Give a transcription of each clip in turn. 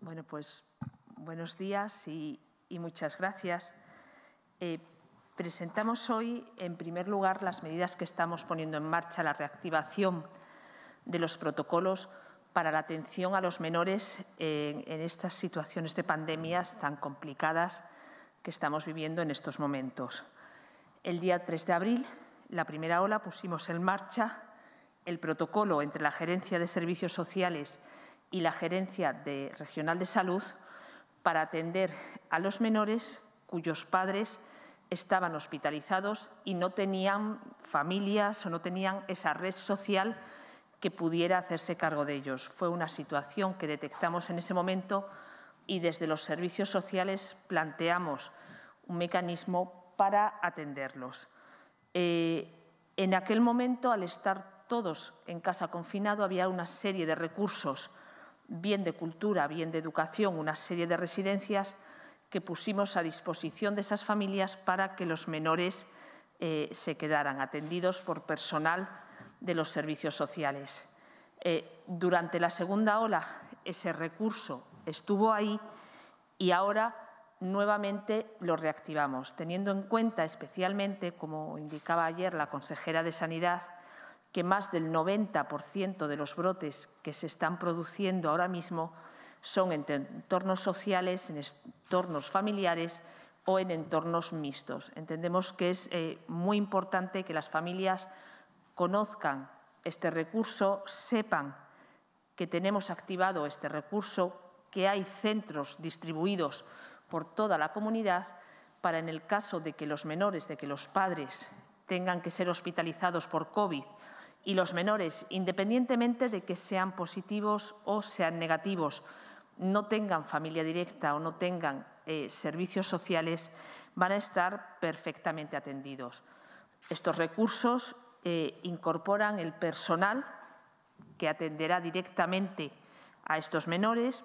Bueno, pues buenos días y, muchas gracias. Eh, presentamos hoy, en primer lugar, las medidas que estamos poniendo en marcha, la reactivación de los protocolos para la atención a los menores en estas situaciones de pandemias tan complicadas que estamos viviendo en estos momentos. El día 3 de abril, la primera ola, pusimos en marcha el protocolo entre la Gerencia de Servicios Sociales y la Gerencia de Regional de Salud para atender a los menores cuyos padres estaban hospitalizados y no tenían familias o no tenían esa red social que pudiera hacerse cargo de ellos. Fue una situación que detectamos en ese momento y desde los servicios sociales planteamos un mecanismo para atenderlos. Eh, en aquel momento, al estar todos en casa confinado, había una serie de recursos, bien de cultura, bien de educación, una serie de residencias que pusimos a disposición de esas familias para que los menores eh, se quedaran atendidos por personal de los servicios sociales. Eh, durante la segunda ola ese recurso estuvo ahí y ahora nuevamente lo reactivamos, teniendo en cuenta especialmente, como indicaba ayer la consejera de Sanidad, que más del 90% de los brotes que se están produciendo ahora mismo son en entornos sociales, en entornos familiares o en entornos mixtos. Entendemos que es eh, muy importante que las familias conozcan este recurso, sepan que tenemos activado este recurso, que hay centros distribuidos por toda la comunidad para en el caso de que los menores, de que los padres tengan que ser hospitalizados por COVID y los menores, independientemente de que sean positivos o sean negativos, no tengan familia directa o no tengan eh, servicios sociales, van a estar perfectamente atendidos. Estos recursos eh, incorporan el personal que atenderá directamente a estos menores,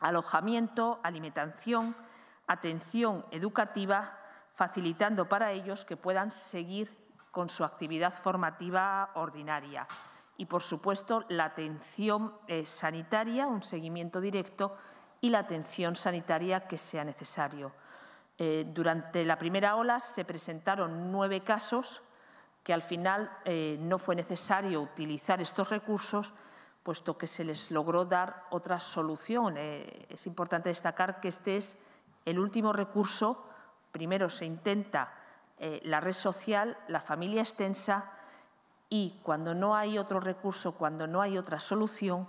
alojamiento, alimentación, atención educativa, facilitando para ellos que puedan seguir con su actividad formativa ordinaria. Y, por supuesto, la atención eh, sanitaria, un seguimiento directo y la atención sanitaria que sea necesario. Eh, durante la primera ola se presentaron nueve casos que al final eh, no fue necesario utilizar estos recursos, puesto que se les logró dar otra solución. es importante destacar que este es el último recurso. Primero se intenta eh, la red social, la familia extensa y cuando no hay otro recurso, cuando no hay otra solución,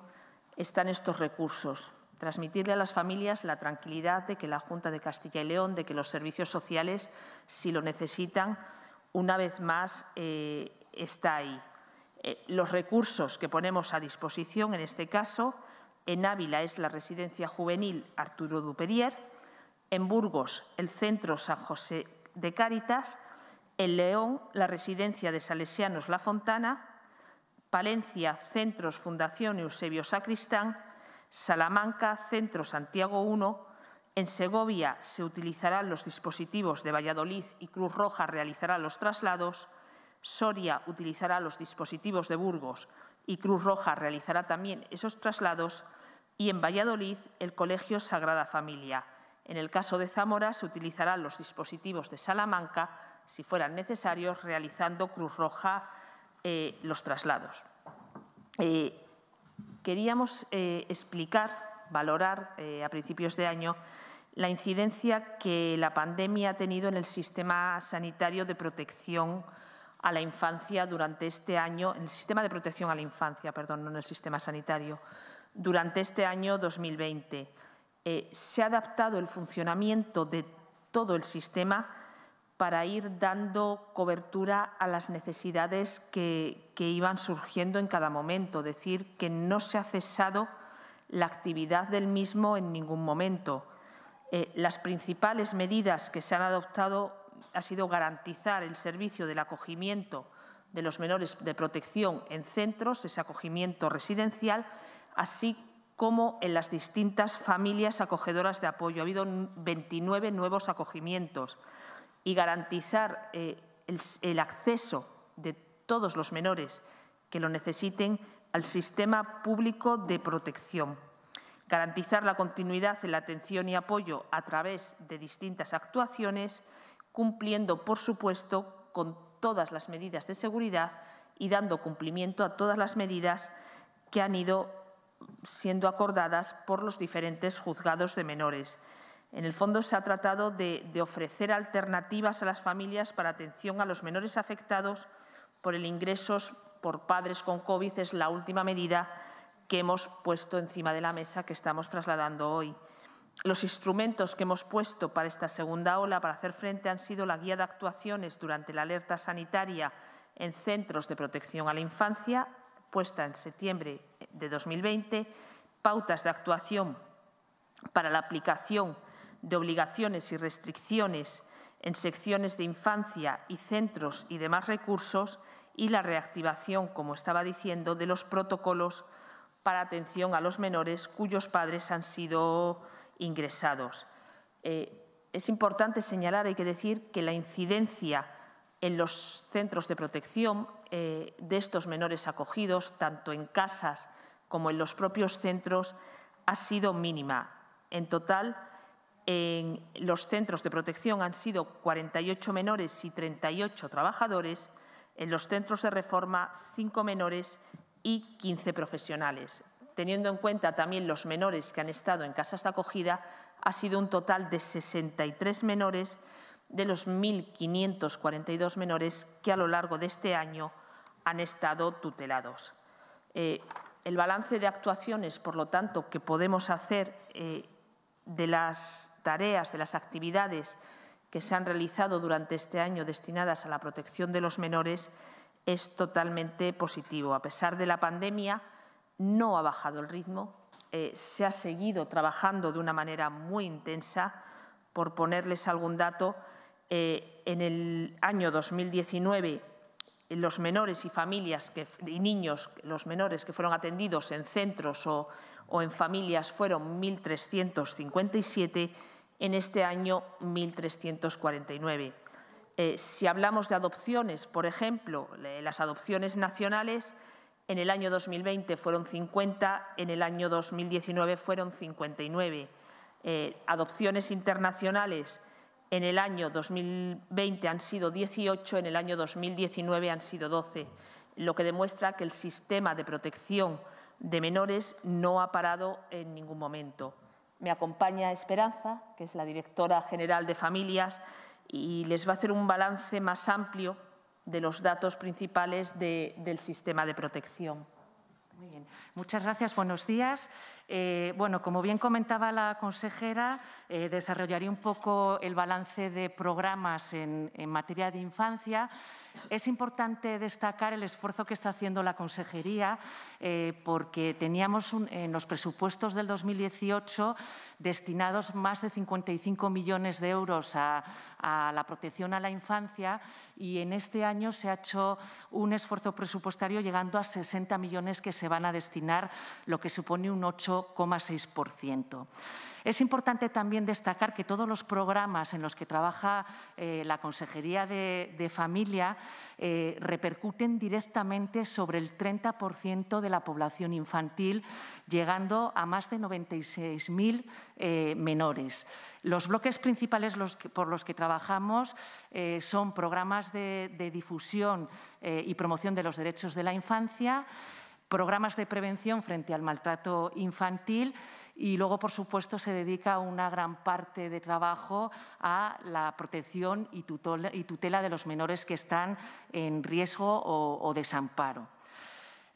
están estos recursos. Transmitirle a las familias la tranquilidad de que la Junta de Castilla y León, de que los servicios sociales, si lo necesitan, una vez más eh, está ahí. Eh, los recursos que ponemos a disposición, en este caso, en Ávila es la residencia juvenil Arturo Duperier, en Burgos el centro San José de Cáritas, en León, la residencia de Salesianos La Fontana, Palencia, Centros Fundación Eusebio Sacristán, Salamanca, Centro Santiago I, en Segovia se utilizarán los dispositivos de Valladolid y Cruz Roja realizará los traslados, Soria utilizará los dispositivos de Burgos y Cruz Roja realizará también esos traslados y en Valladolid el Colegio Sagrada Familia. En el caso de Zamora se utilizarán los dispositivos de Salamanca, si fueran necesarios, realizando Cruz Roja eh, los traslados. Eh, queríamos eh, explicar, valorar a principios de año la incidencia que la pandemia ha tenido en el sistema sanitario de protección a la infancia durante este año, en el sistema de protección a la infancia, perdón, no en el sistema sanitario, durante este año 2020 eh, se ha adaptado el funcionamiento de todo el sistema para ir dando cobertura a las necesidades que, iban surgiendo en cada momento, decir que no se ha cesado la actividad del mismo en ningún momento. Eh, las principales medidas que se han adoptado ha sido garantizar el servicio del acogimiento de los menores de protección en centros, ese acogimiento residencial, así como en las distintas familias acogedoras de apoyo. Ha habido 29 nuevos acogimientos y garantizar eh, el, el acceso de todos los menores que lo necesiten al sistema público de protección. Garantizar la continuidad en la atención y apoyo a través de distintas actuaciones, cumpliendo, por supuesto, con todas las medidas de seguridad y dando cumplimiento a todas las medidas que han ido siendo acordadas por los diferentes juzgados de menores. En el fondo se ha tratado de, ofrecer alternativas a las familias para atención a los menores afectados por el ingreso por padres con COVID. Es la última medida que hemos puesto encima de la mesa que estamos trasladando hoy. Los instrumentos que hemos puesto para esta segunda ola para hacer frente han sido la guía de actuaciones durante la alerta sanitaria en centros de protección a la infancia, puesta en septiembre de 2020, pautas de actuación para la aplicación de obligaciones y restricciones en secciones de infancia y centros y demás recursos y la reactivación, como estaba diciendo, de los protocolos para atención a los menores cuyos padres han sido ingresados. Eh, es importante señalar, hay que decir, que la incidencia en los centros de protección eh, de estos menores acogidos, tanto en casas como en los propios centros, ha sido mínima. En total, en los centros de protección han sido 48 menores y 38 trabajadores, en los centros de reforma 5 menores y 15 profesionales. Teniendo en cuenta también los menores que han estado en casas de acogida, ha sido un total de 63 menores de los 1.542 menores que a lo largo de este año han estado tutelados. Eh, el balance de actuaciones, por lo tanto, que podemos hacer eh, de las tareas, de las actividades que se han realizado durante este año destinadas a la protección de los menores es totalmente positivo. A pesar de la pandemia, no ha bajado el ritmo, eh, se ha seguido trabajando de una manera muy intensa. Por ponerles algún dato, eh, en el año 2019 los menores y familias y niños, los menores que fueron atendidos en centros o, en familias fueron 1.357, en este año 1.349. Eh, si hablamos de adopciones, por ejemplo, las adopciones nacionales, en el año 2020 fueron 50, en el año 2019 fueron 59. Eh, adopciones internacionales, en el año 2020 han sido 18, en el año 2019 han sido 12, lo que demuestra que el sistema de protección de menores no ha parado en ningún momento. Me acompaña Esperanza, que es la directora general de familias, y les va a hacer un balance más amplio de los datos principales del sistema de protección. Muy bien. Muchas gracias. Buenos días. Eh, bueno, como bien comentaba la consejera, eh, desarrollaría un poco el balance de programas en, materia de infancia. Es importante destacar el esfuerzo que está haciendo la Consejería eh, porque teníamos en los presupuestos del 2018 destinados más de 55 millones de euros a, la protección a la infancia y en este año se ha hecho un esfuerzo presupuestario llegando a 60 millones que se van a destinar, lo que supone un 8 es importante también destacar que todos los programas en los que trabaja eh, la Consejería de, Familia eh, repercuten directamente sobre el 30% de la población infantil, llegando a más de 96.000 eh, menores. Los bloques principales los por los que trabajamos son programas de difusión y promoción de los derechos de la infancia, programas de prevención frente al maltrato infantil y luego, por supuesto, se dedica una gran parte de trabajo a la protección y tutela de los menores que están en riesgo o, desamparo.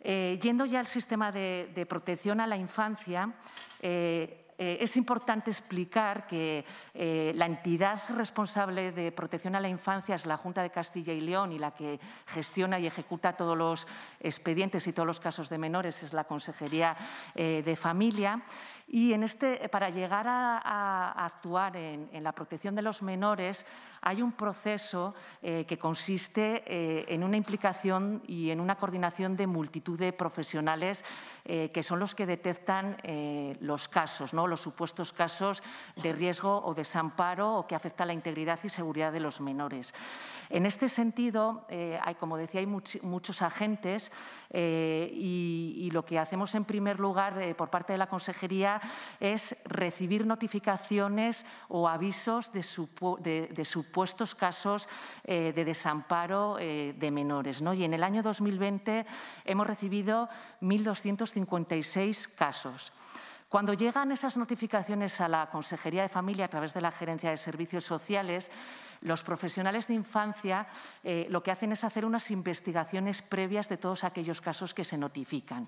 Eh, yendo ya al sistema de, protección a la infancia, eh, eh, es importante explicar que eh, la entidad responsable de protección a la infancia es la Junta de Castilla y León y la que gestiona y ejecuta todos los expedientes y todos los casos de menores es la Consejería eh, de Familia. Y en este, para llegar a, actuar en, la protección de los menores hay un proceso eh, que consiste eh, en una implicación y en una coordinación de multitud de profesionales eh, que son los que detectan los casos, ¿no? los supuestos casos de riesgo o desamparo o que afecta a la integridad y seguridad de los menores. En este sentido, hay, como decía, hay muchos agentes y, lo que hacemos en primer lugar por parte de la consejería es recibir notificaciones o avisos de, supuestos casos eh, de desamparo eh, de menores. ¿no? Y en el año 2020 hemos recibido 1.256 casos. Cuando llegan esas notificaciones a la Consejería de Familia a través de la Gerencia de Servicios Sociales, los profesionales de infancia eh, lo que hacen es hacer unas investigaciones previas de todos aquellos casos que se notifican.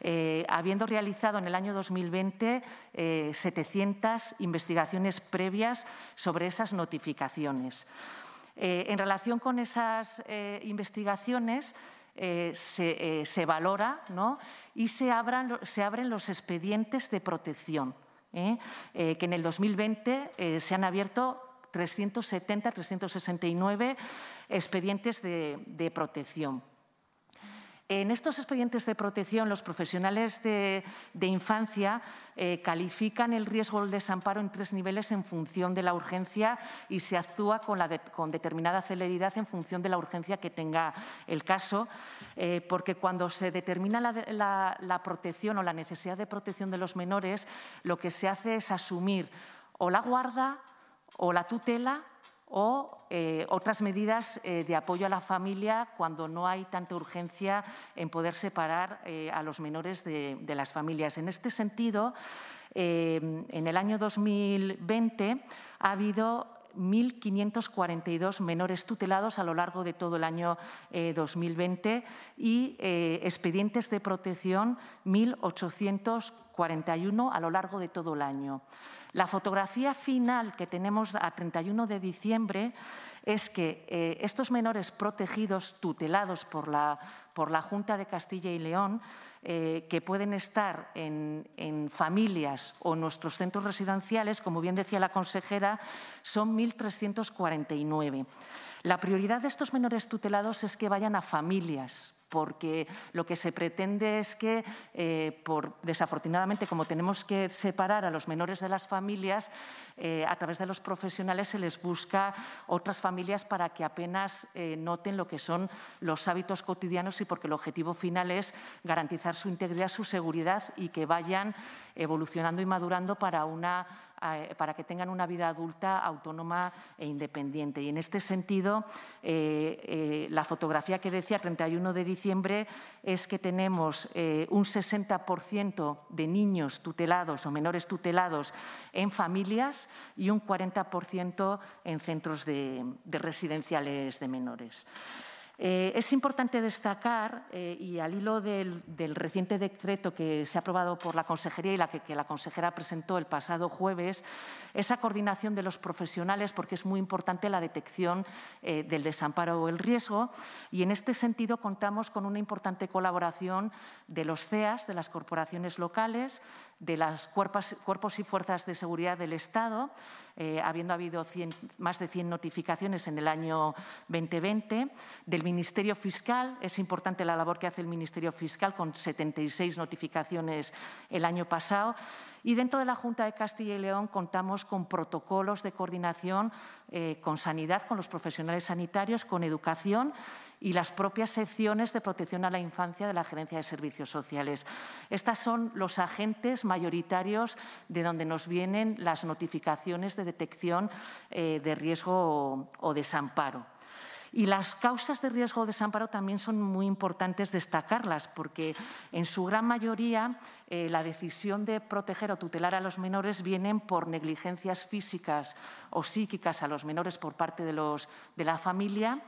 Eh, habiendo realizado en el año 2020 700 eh, investigaciones previas sobre esas notificaciones. en relación con esas investigaciones, eh, eh, se, valora ¿no? y se, abren los expedientes de protección, ¿eh? que en el 2020 se han abierto 370, 369 expedientes de protección. En estos expedientes de protección, los profesionales de, infancia eh, califican el riesgo del desamparo en tres niveles en función de la urgencia y se actúa con, determinada celeridad en función de la urgencia que tenga el caso, eh, porque cuando se determina la protección o la necesidad de protección de los menores, lo que se hace es asumir o la guarda o la tutela o eh, otras medidas eh, de apoyo a la familia cuando no hay tanta urgencia en poder separar eh, a los menores de, las familias. En este sentido, en el año 2020 ha habido 1.542 menores tutelados a lo largo de todo el año 2020 y expedientes de protección 1.841 a lo largo de todo el año. La fotografía final que tenemos a 31 de diciembre es que eh, estos menores protegidos, tutelados por la, Junta de Castilla y León, eh, que pueden estar en, en, familias o nuestros centros residenciales, como bien decía la consejera, son 1.349. La prioridad de estos menores tutelados es que vayan a familias porque lo que se pretende es que, eh, por, desafortunadamente, como tenemos que separar a los menores de las familias, eh, a través de los profesionales se les busca otras familias para que apenas eh, noten lo que son los hábitos cotidianos y porque el objetivo final es garantizar su integridad, su seguridad y que vayan evolucionando y madurando para una eh, para que tengan una vida adulta autónoma e independiente. Y en este sentido, eh, eh, la fotografía que decía 31 de diciembre es que tenemos un 60% de niños tutelados o menores tutelados en familias y un 40% en centros de residenciales de menores. Eh, es importante destacar, eh, y al hilo del, reciente decreto que se ha aprobado por la Consejería y la que, la consejera presentó el pasado jueves, esa coordinación de los profesionales, porque es muy importante la detección eh, del desamparo o el riesgo. Y en este sentido contamos con una importante colaboración de los CEAS, de las corporaciones locales, de las cuerpos, y fuerzas de seguridad del Estado, eh, habiendo habido más de 100 notificaciones en el año 2020, del Ministerio Fiscal. Es importante la labor que hace el Ministerio Fiscal con 76 notificaciones el año pasado. Y dentro de la Junta de Castilla y León contamos con protocolos de coordinación eh, con sanidad, con los profesionales sanitarios, con educación y las propias secciones de protección a la infancia de la Gerencia de Servicios Sociales. Estos son los agentes mayoritarios de donde nos vienen las notificaciones de detección eh, de riesgo o, desamparo. Y las causas de riesgo o desamparo también son muy importantes destacarlas, porque en su gran mayoría eh, la decisión de proteger o tutelar a los menores vienen por negligencias físicas o psíquicas a los menores por parte de la familia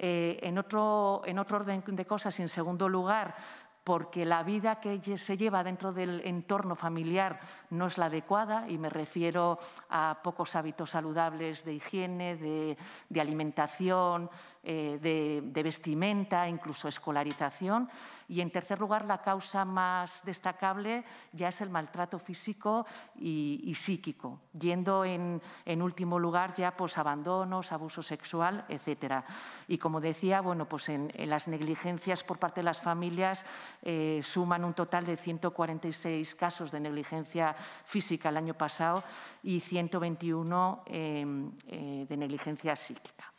eh, en, otro, orden de cosas, y en segundo lugar, porque la vida que se lleva dentro del entorno familiar no es la adecuada, y me refiero a pocos hábitos saludables de higiene, de alimentación, eh, de, vestimenta, incluso escolarización. Y, en tercer lugar, la causa más destacable ya es el maltrato físico y, psíquico, yendo en, último lugar ya pues, abandonos, abuso sexual, etc. Y, como decía, bueno, pues en, las negligencias por parte de las familias eh, suman un total de 146 casos de negligencia física el año pasado y 121 em, eh, de negligencia psíquica.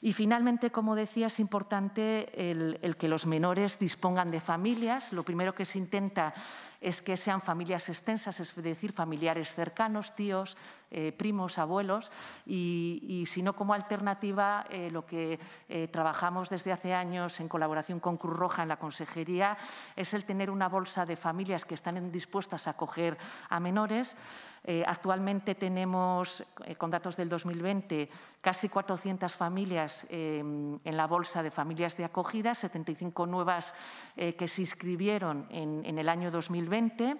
Y finalmente, como decía, es importante el, que los menores dispongan de familias. Lo primero que se intenta es que sean familias extensas, es decir, familiares cercanos, tíos, eh, primos, abuelos, y, si no como alternativa eh, lo que eh, trabajamos desde hace años en colaboración con Cruz Roja en la Consejería es el tener una bolsa de familias que están dispuestas a acoger a menores. actualmente tenemos, con datos del 2020, casi 400 familias em, en la bolsa de familias de acogida, 75 nuevas que se inscribieron en el año 2020.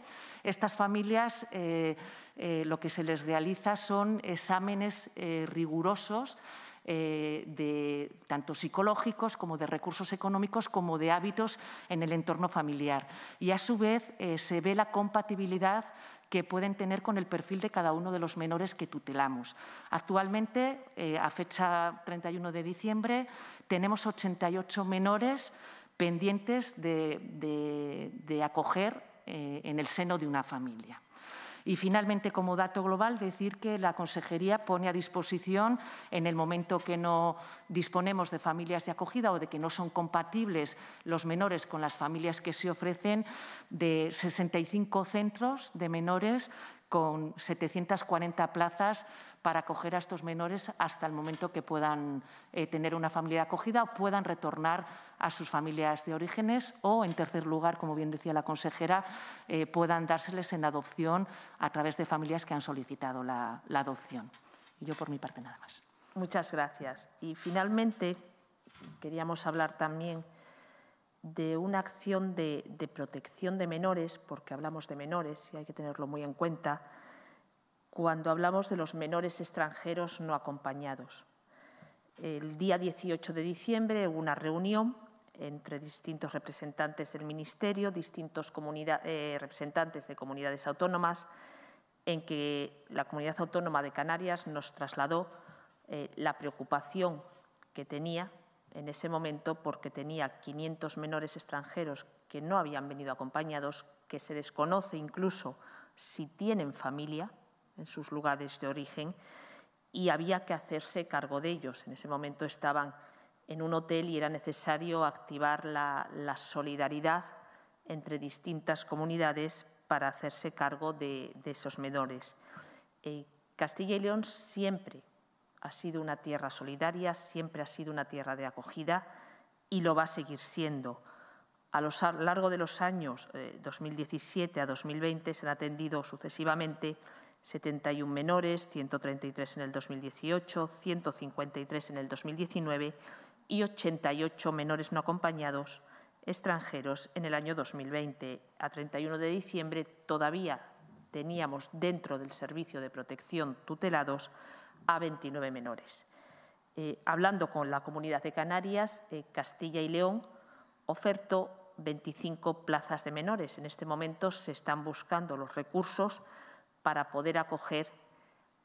Estas familias eh, eh, lo que se les realiza son exámenes eh, rigurosos de, tanto psicológicos como de recursos económicos como de hábitos en el entorno familiar. Y a su vez se ve la compatibilidad que pueden tener con el perfil de cada uno de los menores que tutelamos. Actualmente, a fecha 31 de diciembre, tenemos 88 menores pendientes de acoger eh, en el seno de una familia. Y finalmente, como dato global, decir que la Consejería pone a disposición, en el momento que no disponemos de familias de acogida o de que no son compatibles los menores con las familias que se ofrecen, de 65 centros de menores con 740 plazas para acoger a estos menores hasta el momento que puedan eh, tener una familia acogida o puedan retornar a sus familias de orígenes o, en tercer lugar, como bien decía la consejera, eh, puedan dárseles en adopción a través de familias que han solicitado la, adopción. Y yo, por mi parte, nada más. Muchas gracias. Y finalmente, queríamos hablar también de una acción de, protección de menores, porque hablamos de menores y hay que tenerlo muy en cuenta, cuando hablamos de los menores extranjeros no acompañados. El día 18 de diciembre hubo una reunión entre distintos representantes del Ministerio, distintos eh, representantes de comunidades autónomas, en que la Comunidad Autónoma de Canarias nos trasladó eh, la preocupación que tenía en ese momento porque tenía 500 menores extranjeros que no habían venido acompañados, que se desconoce incluso si tienen familia, en sus lugares de origen y había que hacerse cargo de ellos. En ese momento estaban en un hotel y era necesario activar la, solidaridad entre distintas comunidades para hacerse cargo de, esos menores. Eh, Castilla y León siempre ha sido una tierra solidaria, siempre ha sido una tierra de acogida y lo va a seguir siendo. A lo largo de los años 2017 eh, a 2020 se han atendido sucesivamente 71 menores, 133 en el 2018, 153 en el 2019 y 88 menores no acompañados extranjeros en el año 2020. A 31 de diciembre todavía teníamos dentro del servicio de protección tutelados a 29 menores. Eh, hablando con la Comunidad de Canarias, eh, Castilla y León ofertó 25 plazas de menores. En este momento se están buscando los recursos para poder acoger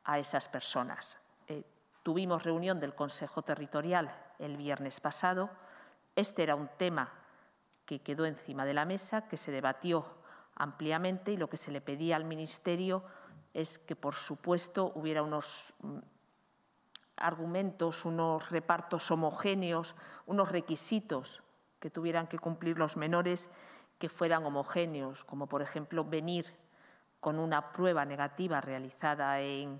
a esas personas. Eh, tuvimos reunión del Consejo Territorial el viernes pasado. Este era un tema que quedó encima de la mesa, que se debatió ampliamente y lo que se le pedía al Ministerio es que, por supuesto, hubiera unos mm, argumentos, unos repartos homogéneos, unos requisitos que tuvieran que cumplir los menores que fueran homogéneos, como por ejemplo venir con una prueba negativa realizada en,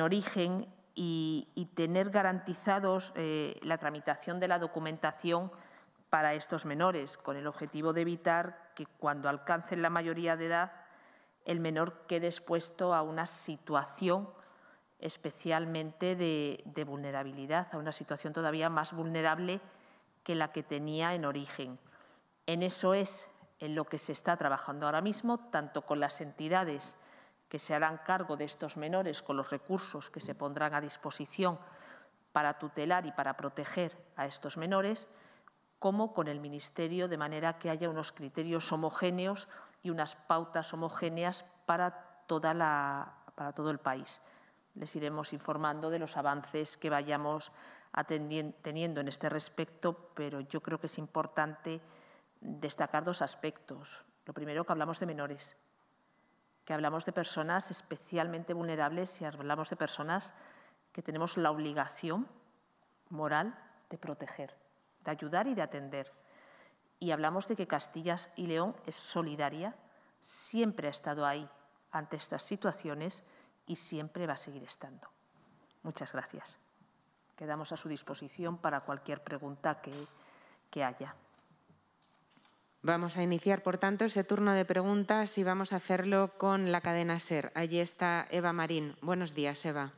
origen y, tener garantizados eh, la tramitación de la documentación para estos menores, con el objetivo de evitar que cuando alcancen la mayoría de edad el menor quede expuesto a una situación especialmente de, de vulnerabilidad, a una situación todavía más vulnerable que la que tenía en origen. En eso es en lo que se está trabajando ahora mismo, tanto con las entidades que se harán cargo de estos menores, con los recursos que se pondrán a disposición para tutelar y para proteger a estos menores, como con el Ministerio, de manera que haya unos criterios homogéneos y unas pautas homogéneas para, toda la, para todo el país. Les iremos informando de los avances que vayamos teniendo en este respecto, pero yo creo que es importante destacar dos aspectos. Lo primero, que hablamos de menores, que hablamos de personas especialmente vulnerables y hablamos de personas que tenemos la obligación moral de proteger, de ayudar y de atender. Y hablamos de que Castilla y León es solidaria, siempre ha estado ahí ante estas situaciones y siempre va a seguir estando. Muchas gracias. Quedamos a su disposición para cualquier pregunta que, que haya. Vamos a iniciar, por tanto, ese turno de preguntas y vamos a hacerlo con la cadena SER. Allí está Eva Marín. Buenos días, Eva.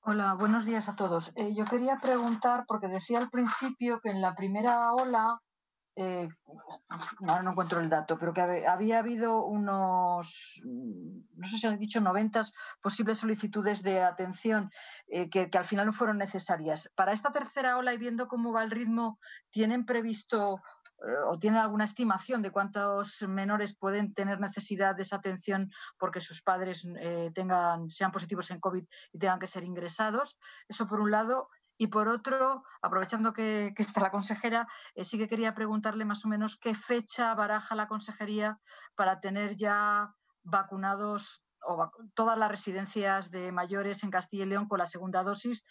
Hola, buenos días a todos. Eh, yo quería preguntar, porque decía al principio que en la primera ola, eh, ahora no encuentro el dato, pero que había, habido unos, mm, no sé si han dicho 90 posibles solicitudes de atención eh, que al final no fueron necesarias. Para esta tercera ola y viendo cómo va el ritmo, ¿tienen previsto o tiene alguna estimación de cuántos menores pueden tener necesidad de esa atención porque sus padres eh, tengan, sean positivos en COVID y tengan que ser ingresados. Eso por un lado. Y por otro, aprovechando que, está la consejera, eh, sí que quería preguntarle más o menos qué fecha baraja la consejería para tener ya vacunados o todas las residencias de mayores en Castilla y León con la segunda dosis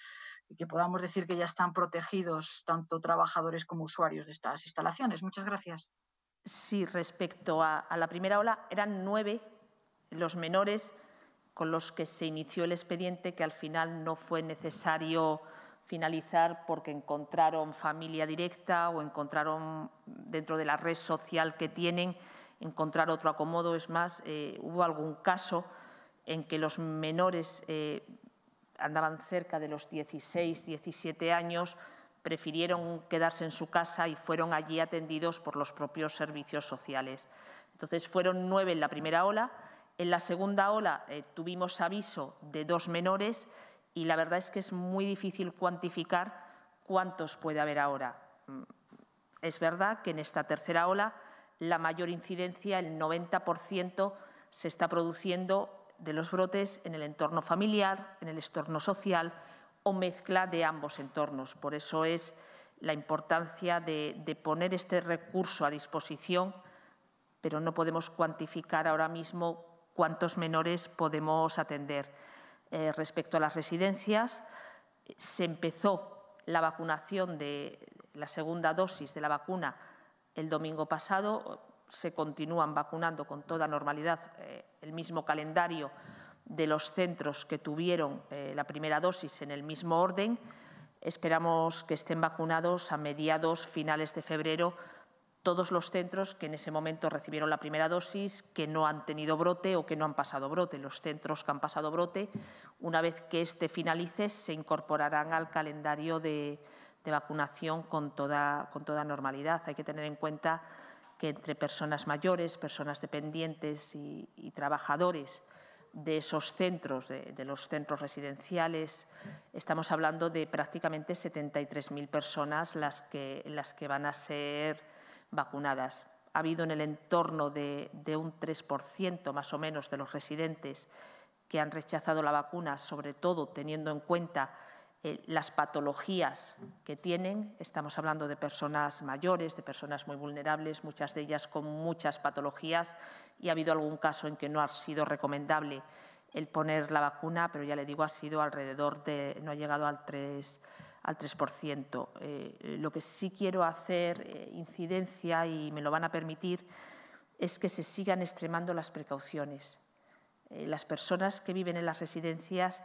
y que podamos decir que ya están protegidos tanto trabajadores como usuarios de estas instalaciones. Muchas gracias. Sí, respecto a, la primera ola, eran nueve los menores con los que se inició el expediente que al final no fue necesario finalizar porque encontraron familia directa o encontraron dentro de la red social que tienen, encontrar otro acomodo. Es más, eh, hubo algún caso en que los menores eh, andaban cerca de los 16, 17 años, prefirieron quedarse en su casa y fueron allí atendidos por los propios servicios sociales. Entonces fueron nueve en la primera ola. En la segunda ola eh, tuvimos aviso de dos menores y la verdad es que es muy difícil cuantificar cuántos puede haber ahora. Mm, es verdad que en esta tercera ola la mayor incidencia, el 90%, se está produciendo de los brotes en el entorno familiar, en el entorno social o mezcla de ambos entornos. Por eso es la importancia de, poner este recurso a disposición, pero no podemos cuantificar ahora mismo cuántos menores podemos atender. Eh, respecto a las residencias, se empezó la vacunación de la segunda dosis de la vacuna el domingo pasado, se continúan vacunando con toda normalidad eh, el mismo calendario de los centros que tuvieron eh, la primera dosis en el mismo orden. Esperamos que estén vacunados a mediados, finales de febrero, todos los centros que en ese momento recibieron la primera dosis, que no han tenido brote o que no han pasado brote. Los centros que han pasado brote, una vez que este finalice, se incorporarán al calendario de, vacunación con toda, con toda normalidad. Hay que tener en cuenta entre personas mayores, personas dependientes y, trabajadores de esos centros, de, los centros residenciales, estamos hablando de prácticamente 73.000 personas las que, las que van a ser vacunadas. Ha habido en el entorno de, de un 3% más o menos de los residentes que han rechazado la vacuna, sobre todo teniendo en cuenta eh, las patologías que tienen. Estamos hablando de personas mayores, de personas muy vulnerables, muchas de ellas con muchas patologías y ha habido algún caso en que no ha sido recomendable el poner la vacuna, pero ya le digo, ha sido alrededor de, no ha llegado al 3%. Al eh, lo que sí quiero hacer eh, incidencia, y me lo van a permitir, es que se sigan extremando las precauciones. las personas que viven en las residencias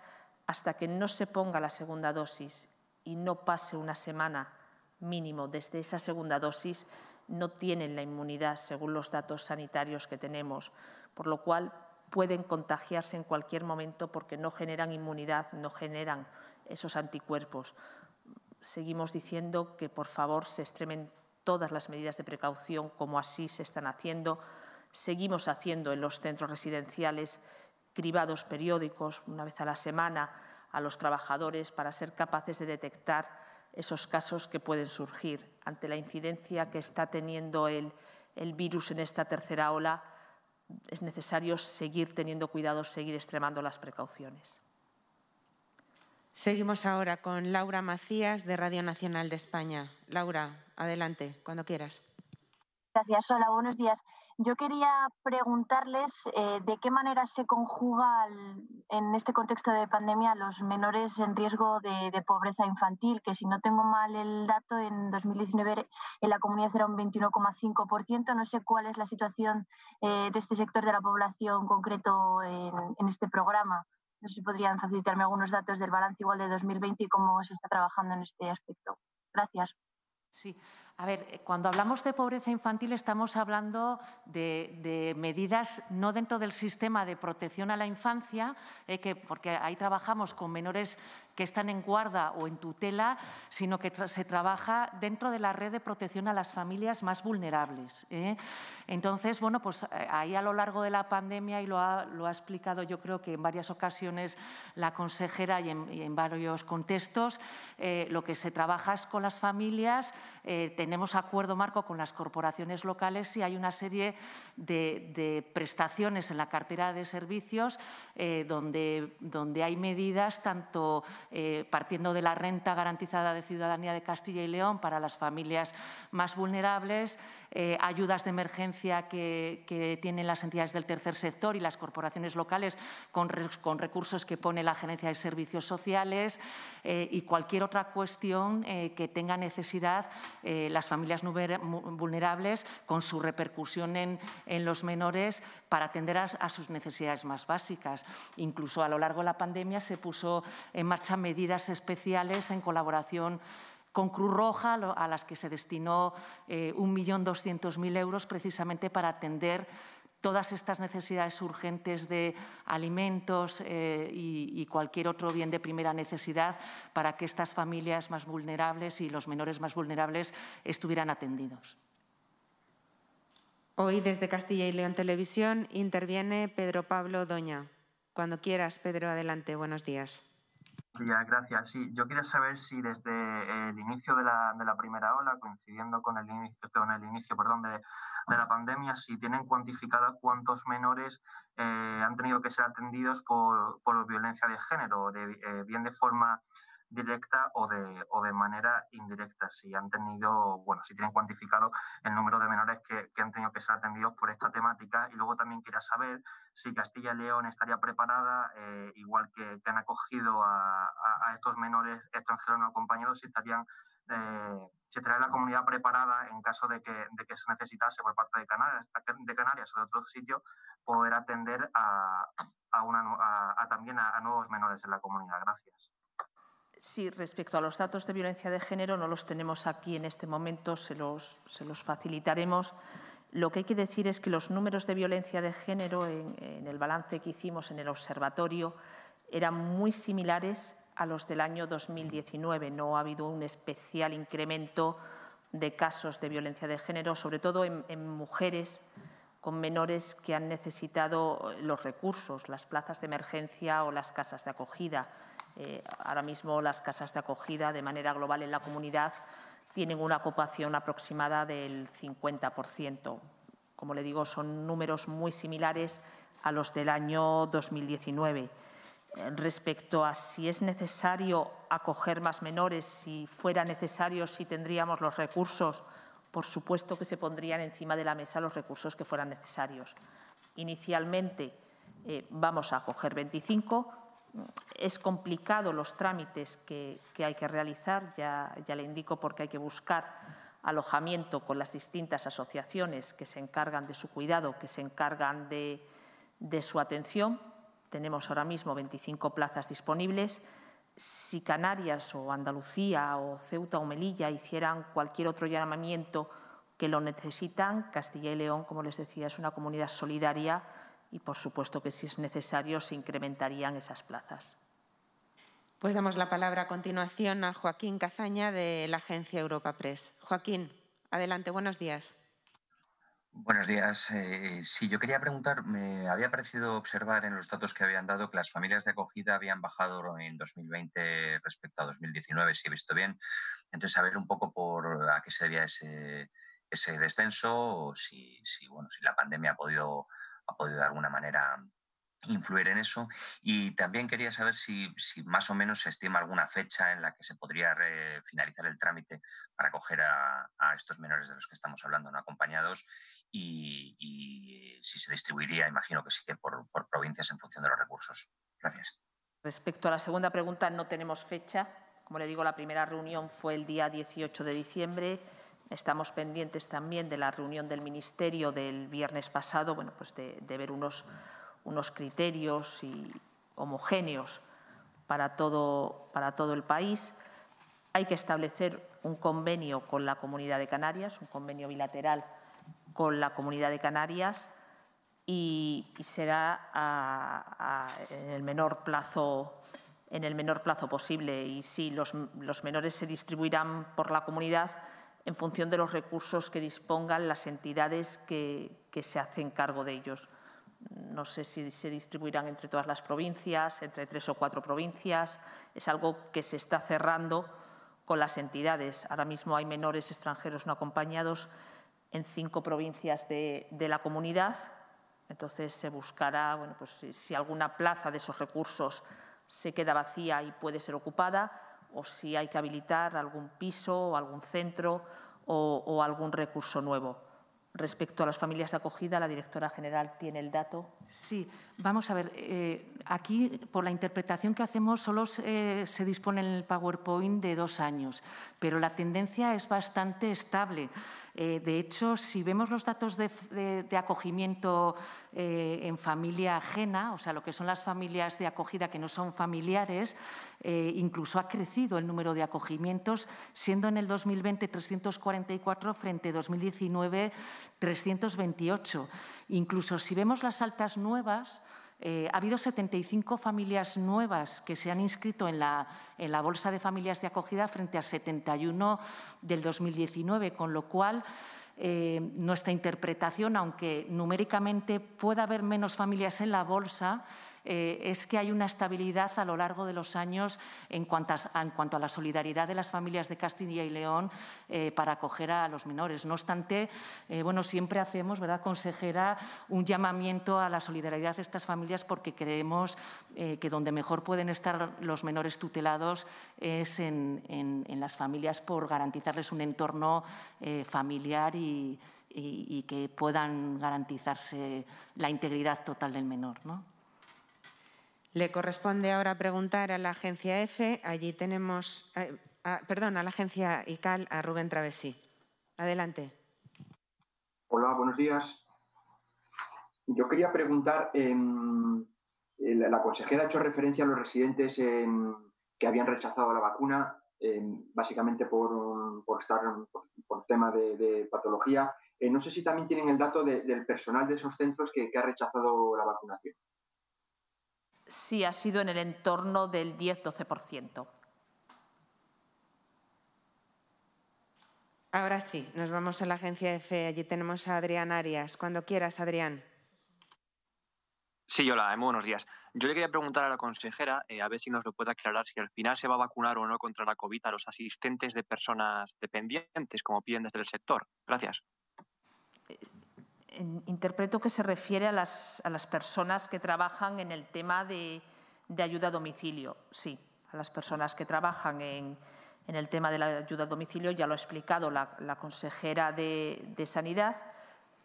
hasta que no se ponga la segunda dosis y no pase una semana mínimo desde esa segunda dosis, no tienen la inmunidad según los datos sanitarios que tenemos, por lo cual pueden contagiarse en cualquier momento porque no generan inmunidad, no generan esos anticuerpos. Seguimos diciendo que, por favor, se extremen todas las medidas de precaución como así se están haciendo. Seguimos haciendo en los centros residenciales cribados periódicos una vez a la semana a los trabajadores para ser capaces de detectar esos casos que pueden surgir. Ante la incidencia que está teniendo el, el virus en esta tercera ola, es necesario seguir teniendo cuidado, seguir extremando las precauciones. Seguimos ahora con Laura Macías de Radio Nacional de España. Laura, adelante, cuando quieras. Gracias, hola, buenos días. Yo quería preguntarles eh, de qué manera se conjuga en este contexto de pandemia los menores en riesgo de, pobreza infantil, que si no tengo mal el dato, en 2019 en la comunidad era un 21,5%. No sé cuál es la situación eh, de este sector de la población concreto en, en este programa. No sé si podrían facilitarme algunos datos del balance igual de 2020 y cómo se está trabajando en este aspecto. Gracias. Sí, a ver, eh, cuando hablamos de pobreza infantil estamos hablando de, medidas no dentro del sistema de protección a la infancia, eh, que, porque ahí trabajamos con menores que están en guarda o en tutela, sino que se trabaja dentro de la red de protección a las familias más vulnerables. ¿eh? Entonces, bueno, pues ahí a lo largo de la pandemia, y lo ha, explicado yo creo que en varias ocasiones la consejera y en, varios contextos, lo que se trabaja es con las familias, tenemos acuerdo marco con las corporaciones locales y hay una serie de, prestaciones en la cartera de servicios eh, donde, donde hay medidas tanto eh, partiendo de la renta garantizada de ciudadanía de Castilla y León para las familias más vulnerables, eh, ayudas de emergencia que, tienen las entidades del tercer sector y las corporaciones locales con, con recursos que pone la Gerencia de Servicios Sociales y cualquier otra cuestión que tenga necesidad la las familias vulnerables, con su repercusión en, los menores, para atender a, sus necesidades más básicas. Incluso a lo largo de la pandemia se puso en marcha medidas especiales en colaboración con Cruz Roja, a las que se destinó eh, doscientos 1.200.000 euros precisamente para atender todas estas necesidades urgentes de alimentos eh, y, cualquier otro bien de primera necesidad para que estas familias más vulnerables y los menores más vulnerables estuvieran atendidos. Hoy desde Castilla y León Televisión interviene Pedro Pablo Doña. Cuando quieras, Pedro, adelante. Buenos días gracias. Sí, yo quería saber si desde el inicio de la, de la primera ola, coincidiendo con el, inicio, con el inicio de, la pandemia, si tienen cuantificado cuántos menores eh, han tenido que ser atendidos por, por violencia de género, eh, bien de forma directa o de, o de manera indirecta, si han tenido, bueno, si tienen cuantificado el número de menores que, que han tenido que ser atendidos por esta temática. Y luego también quería saber si Castilla y León estaría preparada, eh, igual que, han acogido a, estos menores extranjeros no acompañados, si estarían... Eh, si estaría la comunidad preparada en caso de que, de que se necesitase por parte de Canarias, de Canarias o de otro sitio poder atender a, a, una, también a, nuevos menores en la comunidad. Gracias. Sí, respecto a los datos de violencia de género, no los tenemos aquí en este momento, se los, facilitaremos. Lo que hay que decir es que los números de violencia de género en, el balance que hicimos en el observatorio eran muy similares a los del año 2019. No ha habido un especial incremento de casos de violencia de género, sobre todo en mujeres con menores que han necesitado eh, los recursos, las plazas de emergencia o las casas de acogida. Eh, ahora mismo las casas de acogida de manera global en la comunidad tienen una ocupación aproximada del 50%. Como le digo, son números muy similares a los del año 2019. respecto a si es necesario acoger más menores, si fuera necesario, si tendríamos los recursos, por supuesto que se pondrían encima de la mesa los recursos que fueran necesarios. Inicialmente eh, vamos a coger 25. Es complicado los trámites que, hay que realizar, ya, le indico porque hay que buscar alojamiento con las distintas asociaciones que se encargan de su cuidado, que se encargan de, de su atención. Tenemos ahora mismo 25 plazas disponibles si Canarias o Andalucía o Ceuta o Melilla hicieran cualquier otro llamamiento que lo necesitan, Castilla y León, como les decía, es una comunidad solidaria y, por supuesto, que si es necesario se incrementarían esas plazas. Pues damos la palabra a continuación a Joaquín Cazaña de la agencia Europa Press. Joaquín, adelante, buenos días. Buenos días. Si eh, eh, sí, yo quería preguntar, me había parecido observar en los datos que habían dado que las familias de acogida habían bajado en 2020 respecto a 2019, si he visto bien. Entonces, saber un poco por a qué se debía ese, ese descenso o si, si, bueno, si la pandemia ha podido, ha podido de alguna manera influir en eso. Y también quería saber si, más o menos se estima alguna fecha en la que se podría finalizar el trámite para acoger a, estos menores de los que estamos hablando no acompañados y, si se distribuiría, imagino que sí que por, provincias en función de los recursos. Gracias. Respecto a la segunda pregunta, no tenemos fecha. Como le digo, la primera reunión fue el día 18 de diciembre. Estamos pendientes también de la reunión del Ministerio del viernes pasado, bueno, pues de ver unos unos criterios homogéneos para todo, el país. Hay que establecer un convenio con la Comunidad de Canarias, un convenio bilateral con la Comunidad de Canarias y, será en, el menor plazo, posible. Y si los, menores se distribuirán por la comunidad en función de los recursos que dispongan las entidades que se hacen cargo de ellos no sé si se distribuirán entre todas las provincias, entre tres o cuatro provincias. Es algo que se está cerrando con las entidades. Ahora mismo hay menores extranjeros no acompañados en cinco provincias de, la comunidad. Entonces se buscará, pues si, alguna plaza de esos recursos se queda vacía y puede ser ocupada, o si hay que habilitar algún piso, o algún centro o algún recurso nuevo. Respecto a las familias de acogida, la directora general tiene el dato. Sí, vamos a ver. Eh, aquí, por la interpretación que hacemos, solo se, eh, se, dispone en el PowerPoint de dos años, pero la tendencia es bastante estable. Eh, de hecho, si vemos los datos de, acogimiento eh, en familia ajena, o sea, lo que son las familias de acogida que no son familiares, eh, incluso ha crecido el número de acogimientos, siendo en el 2020 344 frente a 2019 328. Incluso si vemos las altas nuevas, eh, ha habido 75 familias nuevas que se han inscrito en la, Bolsa de Familias de Acogida frente a 71 del 2019, con lo cual eh, nuestra interpretación, aunque numéricamente pueda haber menos familias en la Bolsa, eh, es que hay una estabilidad a lo largo de los años en, cuanto a la solidaridad de las familias de Castilla y León eh, para acoger a los menores. No obstante, eh, bueno, siempre hacemos, ¿verdad, consejera, un llamamiento a la solidaridad de estas familias porque creemos que donde mejor pueden estar los menores tutelados es en, las familias por garantizarles un entorno familiar y, que puedan garantizarse la integridad total del menor. Le corresponde ahora preguntar a la agencia F. Allí tenemos, eh, perdón, a la agencia ICAL, a Rubén Travesí. Adelante. Hola, buenos días. Yo quería preguntar, em, eh, la consejera ha hecho referencia a los residentes em, que habían rechazado la vacuna, em, básicamente por, por, estar por, tema de, patología. Eh, no sé si también tienen el dato del personal de esos centros que ha rechazado la vacunación sí ha sido en el entorno del 10-12%. Ahora sí, nos vamos a la agencia de FE. Allí tenemos a Adrián Arias. Cuando quieras, Adrián. Sí, hola, muy buenos días. Yo le quería preguntar a la consejera, eh, a ver si nos lo puede aclarar, si al final se va a vacunar o no contra la COVID a los asistentes de personas dependientes, como piden desde el sector. Gracias interpreto que se refiere a las, a las, personas que trabajan en el tema de, ayuda a domicilio. Sí, a las personas que trabajan en, el tema de la ayuda a domicilio, ya lo ha explicado la, consejera de, de, Sanidad,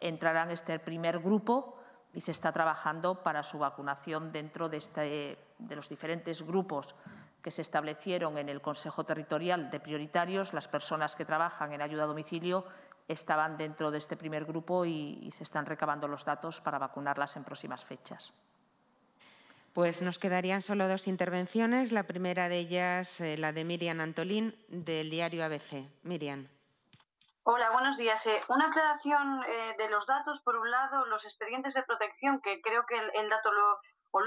entrarán este primer grupo y se está trabajando para su vacunación dentro de, este, de los diferentes grupos que se establecieron en el Consejo Territorial de Prioritarios, las personas que trabajan en ayuda a domicilio estaban dentro de este primer grupo y, se están recabando los datos para vacunarlas en próximas fechas. Pues nos quedarían solo dos intervenciones. La primera de ellas, eh, la de Miriam Antolín, del diario ABC. Miriam. Hola, buenos días. Eh, una aclaración eh, de los datos. Por un lado, los expedientes de protección, que creo que el, dato lo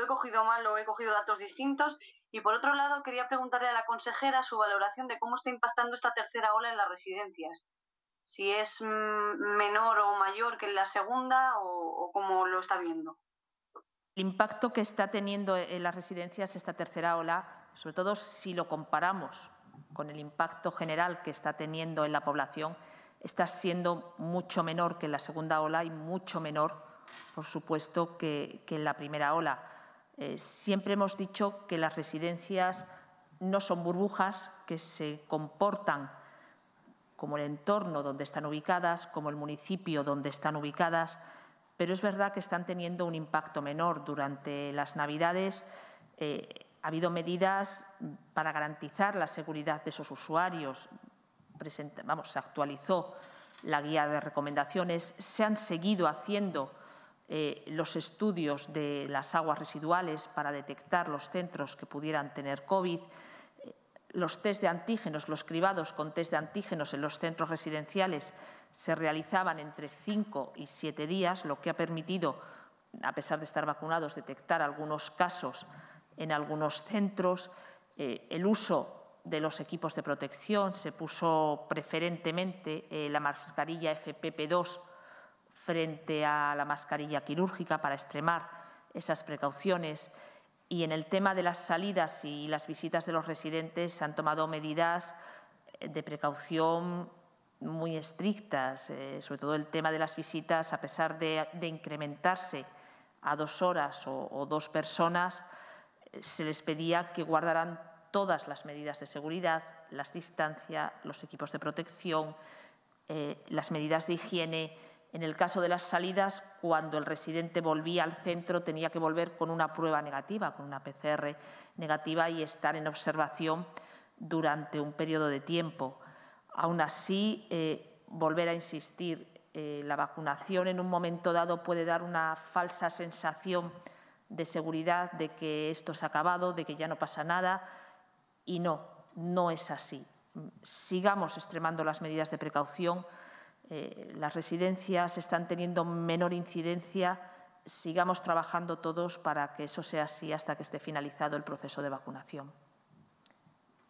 he cogido mal o he cogido datos distintos. Y por otro lado, quería preguntarle a la consejera su valoración de cómo está impactando esta tercera ola en las residencias si es mm, menor o mayor que en la segunda o, o cómo lo está viendo. El impacto que está teniendo e, en las residencias esta tercera ola, sobre todo si lo comparamos con el impacto general que está teniendo en la población, está siendo mucho menor que en la segunda ola y mucho menor, por supuesto, que, en la primera ola. Eh, siempre hemos dicho que las residencias no son burbujas, que se comportan como el entorno donde están ubicadas, como el municipio donde están ubicadas, pero es verdad que están teniendo un impacto menor. Durante las Navidades eh, ha habido medidas para garantizar la seguridad de esos usuarios. vamos, se actualizó la guía de recomendaciones, se han seguido haciendo eh, los estudios de las aguas residuales para detectar los centros que pudieran tener COVID los test de antígenos, los cribados con test de antígenos en los centros residenciales se realizaban entre 5 y 7 días, lo que ha permitido, a pesar de estar vacunados, detectar algunos casos en algunos centros. Eh, el uso de los equipos de protección se puso preferentemente eh, la mascarilla FPP2 frente a la mascarilla quirúrgica para extremar esas precauciones y en el tema de las salidas y las visitas de los residentes se han tomado medidas eh, de precaución muy estrictas, eh, sobre todo el tema de las visitas, a pesar de, incrementarse a dos horas o, dos personas, eh, se les pedía que guardaran todas las medidas de seguridad, las distancias, los equipos de protección, las medidas de higiene, en el caso de las salidas, cuando el residente volvía al centro tenía que volver con una prueba negativa, con una PCR negativa y estar en observación durante un periodo de tiempo. Aún así, eh, volver a insistir, eh, la vacunación en un momento dado puede dar una falsa sensación de seguridad, de que esto se ha acabado, de que ya no pasa nada, y no, no es así. Sigamos extremando las medidas de precaución eh, las residencias están teniendo menor incidencia, sigamos trabajando todos para que eso sea así hasta que esté finalizado el proceso de vacunación.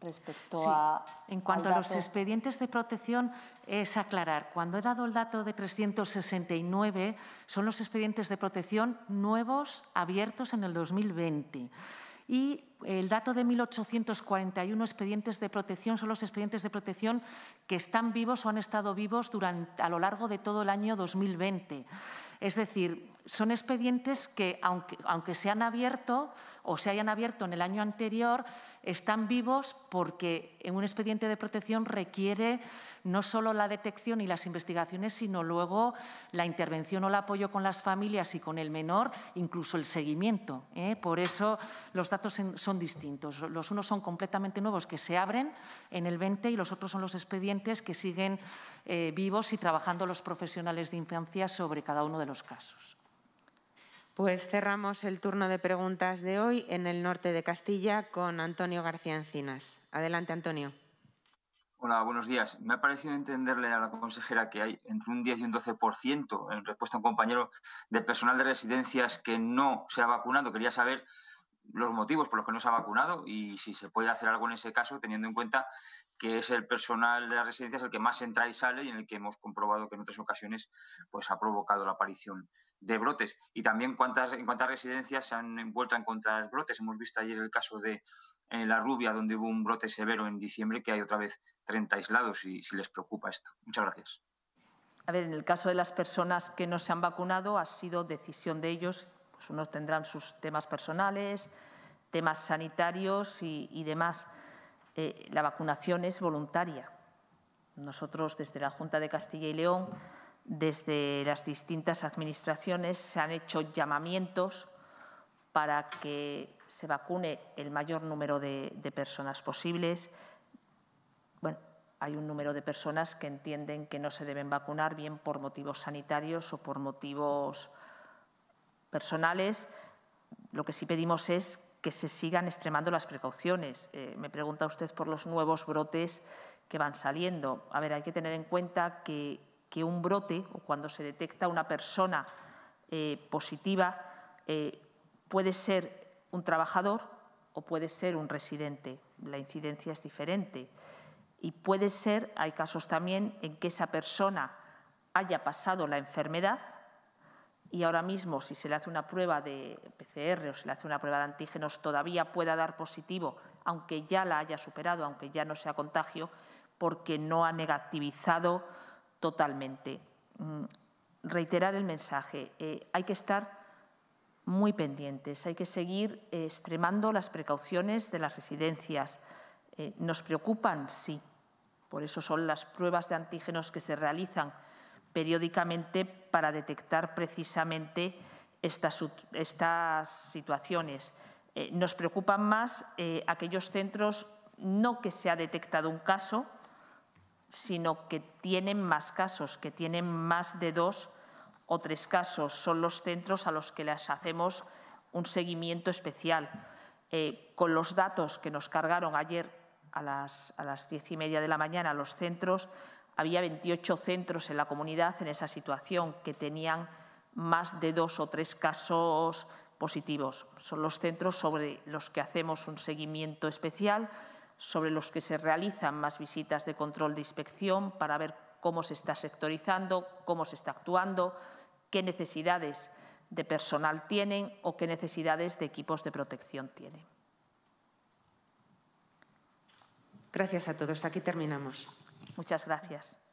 Respecto a. En cuanto a los expedientes de protección, es aclarar. Cuando he dado el dato de 369, son los expedientes de protección nuevos abiertos en el 2020. Y el dato de 1.841 expedientes de protección son los expedientes de protección que están vivos o han estado vivos durante, a lo largo de todo el año 2020. Es decir, son expedientes que, aunque, aunque se han abierto o se hayan abierto en el año anterior, están vivos porque en un expediente de protección requiere no solo la detección y las investigaciones, sino luego la intervención o el apoyo con las familias y con el menor, incluso el seguimiento. ¿eh? Por eso los datos son distintos. Los unos son completamente nuevos que se abren en el 20 y los otros son los expedientes que siguen eh, vivos y trabajando los profesionales de infancia sobre cada uno de los casos. Pues cerramos el turno de preguntas de hoy en el norte de Castilla con Antonio García Encinas. Adelante, Antonio. Hola, buenos días. Me ha parecido entenderle a la consejera que hay entre un 10 y un 12%, en respuesta a un compañero, de personal de residencias que no se ha vacunado. Quería saber los motivos por los que no se ha vacunado y si se puede hacer algo en ese caso, teniendo en cuenta que es el personal de las residencias el que más entra y sale y en el que hemos comprobado que en otras ocasiones pues, ha provocado la aparición de brotes y también cuántas, cuántas residencias se han vuelto a encontrar brotes. Hemos visto ayer el caso de eh, La Rubia, donde hubo un brote severo en diciembre, que hay otra vez 30 aislados y si les preocupa esto. Muchas gracias. A ver, en el caso de las personas que no se han vacunado, ha sido decisión de ellos. Pues unos tendrán sus temas personales, temas sanitarios y, demás. Eh, la vacunación es voluntaria. Nosotros, desde la Junta de Castilla y León, desde las distintas administraciones se han hecho llamamientos para que se vacune el mayor número de, personas posibles. Bueno, hay un número de personas que entienden que no se deben vacunar, bien por motivos sanitarios o por motivos personales. Lo que sí pedimos es que se sigan extremando las precauciones. Eh, me pregunta usted por los nuevos brotes que van saliendo. A ver, hay que tener en cuenta que que un brote o cuando se detecta una persona eh, positiva eh, puede ser un trabajador o puede ser un residente. La incidencia es diferente. Y puede ser, hay casos también, en que esa persona haya pasado la enfermedad y ahora mismo si se le hace una prueba de PCR o se le hace una prueba de antígenos todavía pueda dar positivo, aunque ya la haya superado, aunque ya no sea contagio, porque no ha negativizado totalmente. Mm, reiterar el mensaje, eh, hay que estar muy pendientes, hay que seguir eh, extremando las precauciones de las residencias. Eh, nos preocupan, sí, por eso son las pruebas de antígenos que se realizan periódicamente para detectar precisamente estas, situaciones. nos preocupan más aquellos centros, no que se ha detectado un caso, sino que tienen más casos, que tienen más de dos o tres casos. Son los centros a los que les hacemos un seguimiento especial. Eh, con los datos que nos cargaron ayer a las, a las diez y media de la mañana los centros, había 28 centros en la comunidad en esa situación que tenían más de dos o tres casos positivos. Son los centros sobre los que hacemos un seguimiento especial sobre los que se realizan más visitas de control de inspección para ver cómo se está sectorizando, cómo se está actuando, qué necesidades de personal tienen o qué necesidades de equipos de protección tienen. Gracias a todos. Aquí terminamos. Muchas gracias.